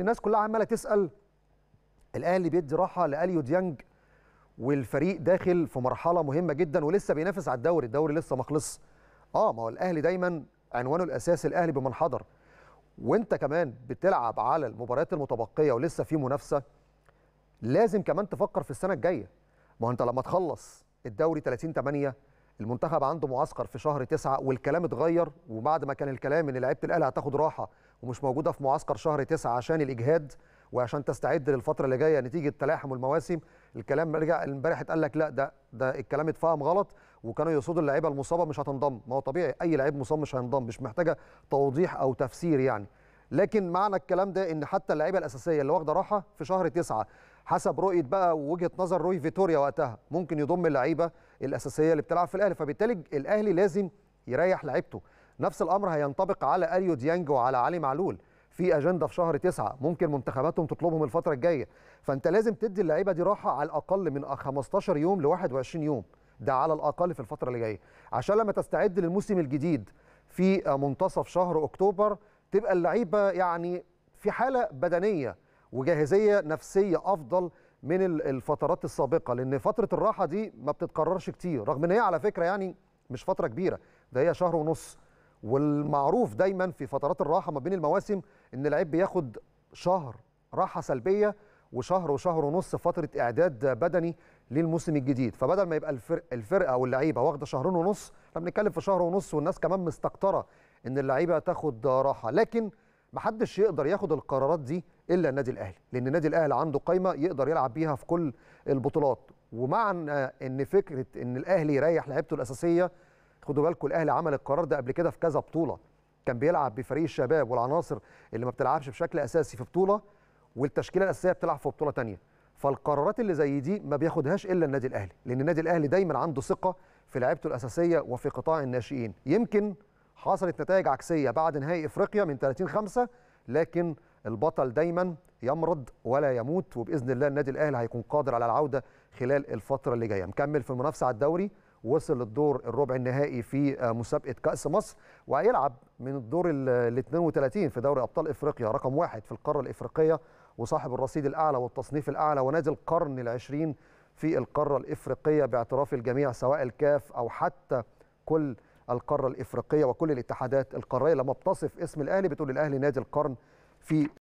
الناس كلها عماله تسال الاهلي بيدي راحه لاليو ديانج والفريق داخل في مرحله مهمه جدا ولسه بينافس على الدوري الدوري لسه ما خلصش اه ما هو الاهلي دايما عنوانه الاساسي الاهلي بمنحدر وانت كمان بتلعب على المباريات المتبقيه ولسه في منافسه لازم كمان تفكر في السنه الجايه ما هو انت لما تخلص الدوري 30 8 المنتخب عنده معسكر في شهر تسعة والكلام اتغير وبعد ما كان الكلام ان لعيبه الاهلي هتاخد راحه ومش موجوده في معسكر شهر تسعة عشان الاجهاد وعشان تستعد للفتره اللي جايه نتيجه تلاحم المواسم الكلام رجع امبارح اتقال لك لا ده ده الكلام اتفهم غلط وكانوا يقصدوا اللعيبه المصابه مش هتنضم ما هو طبيعي اي لعيب مصاب مش هينضم مش محتاجه توضيح او تفسير يعني لكن معنى الكلام ده ان حتى اللعيبه الاساسيه اللي واخده راحه في شهر تسعة حسب رؤيه بقى ووجهه نظر روي فيتوريا وقتها ممكن يضم اللعيبه الاساسيه اللي بتلعب في الاهلي فبالتالي الاهلي لازم يريح لعيبته نفس الامر هينطبق على اليو ديانج وعلى علي معلول في اجنده في شهر تسعة ممكن منتخباتهم تطلبهم الفتره الجايه فانت لازم تدي اللعيبه دي راحه على الاقل من 15 يوم ل 21 يوم ده على الاقل في الفتره اللي جايه عشان لما تستعد للموسم الجديد في منتصف شهر اكتوبر تبقى اللعيبه يعني في حاله بدنيه وجاهزيه نفسيه افضل من الفترات السابقه لان فتره الراحه دي ما بتتكررش كتير رغم ان هي على فكره يعني مش فتره كبيره ده هي شهر ونص والمعروف دايما في فترات الراحه ما بين المواسم ان اللعيب بياخد شهر راحه سلبيه وشهر وشهر ونص فتره اعداد بدني للموسم الجديد فبدل ما يبقى الفرقه او اللعيبه واخده شهرين ونص احنا بنتكلم في شهر ونص والناس كمان مستقطره ان اللعيبه تاخد راحه لكن محدش يقدر ياخد القرارات دي الا النادي الاهلي لان النادي الاهلي عنده قايمه يقدر يلعب بيها في كل البطولات ومعنى ان فكره ان الاهلي يريح لعيبته الاساسيه خدوا بالكم الاهلي عمل القرار ده قبل كده في كذا بطوله كان بيلعب بفريق الشباب والعناصر اللي ما بتلعبش بشكل اساسي في بطوله والتشكيله الاساسيه بتلعب في بطوله ثانيه فالقرارات اللي زي دي ما بياخدهاش الا النادي الاهلي لان النادي الاهلي دايما عنده ثقه في لعيبته الاساسيه وفي قطاع الناشئين يمكن حصلت نتائج عكسيه بعد نهائي افريقيا من 30 5 لكن البطل دايما يمرض ولا يموت وباذن الله النادي الاهلي هيكون قادر على العوده خلال الفتره اللي جايه مكمل في المنافسه على الدوري وصل للدور الربع النهائي في آه، مسابقه كاس مصر وهيلعب من الدور ال 32 في دوري ابطال افريقيا رقم واحد في القاره الافريقيه وصاحب الرصيد الاعلى والتصنيف الاعلى ونادي القرن العشرين في القاره الافريقيه باعتراف الجميع سواء الكاف او حتى كل القاره الافريقيه وكل الاتحادات القاريه لما بتصف اسم الاهلي بتقول الاهلي نادي القرن في